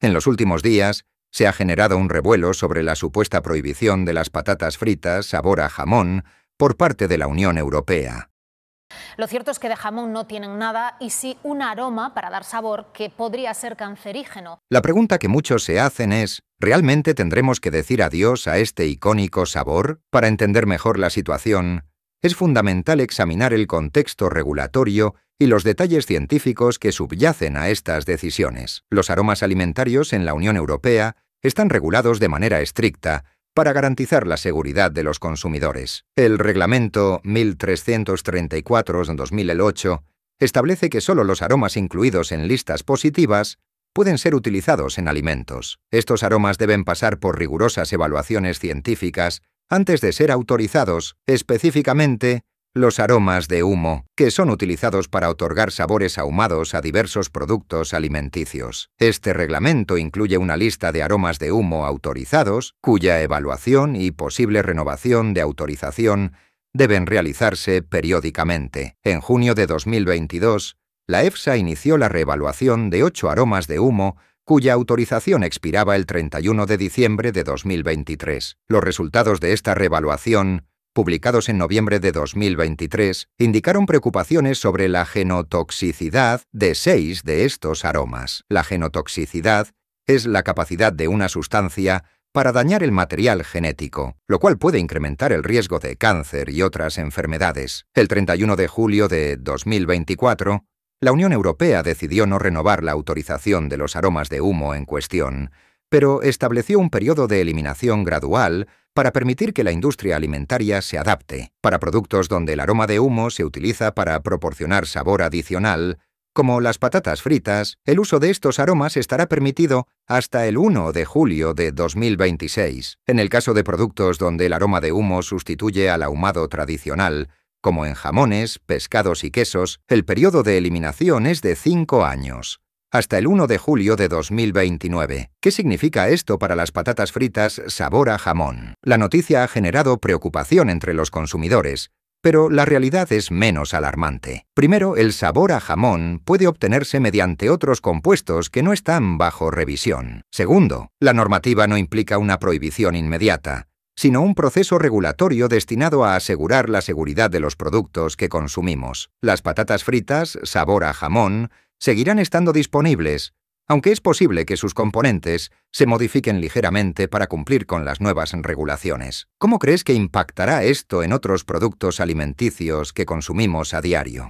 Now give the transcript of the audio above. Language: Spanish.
En los últimos días, se ha generado un revuelo sobre la supuesta prohibición de las patatas fritas sabor a jamón por parte de la Unión Europea. Lo cierto es que de jamón no tienen nada y sí un aroma para dar sabor que podría ser cancerígeno. La pregunta que muchos se hacen es, ¿realmente tendremos que decir adiós a este icónico sabor para entender mejor la situación es fundamental examinar el contexto regulatorio y los detalles científicos que subyacen a estas decisiones. Los aromas alimentarios en la Unión Europea están regulados de manera estricta para garantizar la seguridad de los consumidores. El Reglamento 1334-2008 establece que solo los aromas incluidos en listas positivas pueden ser utilizados en alimentos. Estos aromas deben pasar por rigurosas evaluaciones científicas antes de ser autorizados, específicamente, los aromas de humo, que son utilizados para otorgar sabores ahumados a diversos productos alimenticios. Este reglamento incluye una lista de aromas de humo autorizados, cuya evaluación y posible renovación de autorización deben realizarse periódicamente. En junio de 2022, la EFSA inició la reevaluación de ocho aromas de humo cuya autorización expiraba el 31 de diciembre de 2023. Los resultados de esta revaluación publicados en noviembre de 2023, indicaron preocupaciones sobre la genotoxicidad de seis de estos aromas. La genotoxicidad es la capacidad de una sustancia para dañar el material genético, lo cual puede incrementar el riesgo de cáncer y otras enfermedades. El 31 de julio de 2024, la Unión Europea decidió no renovar la autorización de los aromas de humo en cuestión, pero estableció un periodo de eliminación gradual para permitir que la industria alimentaria se adapte, para productos donde el aroma de humo se utiliza para proporcionar sabor adicional, como las patatas fritas, el uso de estos aromas estará permitido hasta el 1 de julio de 2026. En el caso de productos donde el aroma de humo sustituye al ahumado tradicional, como en jamones, pescados y quesos, el periodo de eliminación es de 5 años, hasta el 1 de julio de 2029. ¿Qué significa esto para las patatas fritas sabor a jamón? La noticia ha generado preocupación entre los consumidores, pero la realidad es menos alarmante. Primero, el sabor a jamón puede obtenerse mediante otros compuestos que no están bajo revisión. Segundo, la normativa no implica una prohibición inmediata sino un proceso regulatorio destinado a asegurar la seguridad de los productos que consumimos. Las patatas fritas, sabor a jamón, seguirán estando disponibles, aunque es posible que sus componentes se modifiquen ligeramente para cumplir con las nuevas regulaciones. ¿Cómo crees que impactará esto en otros productos alimenticios que consumimos a diario?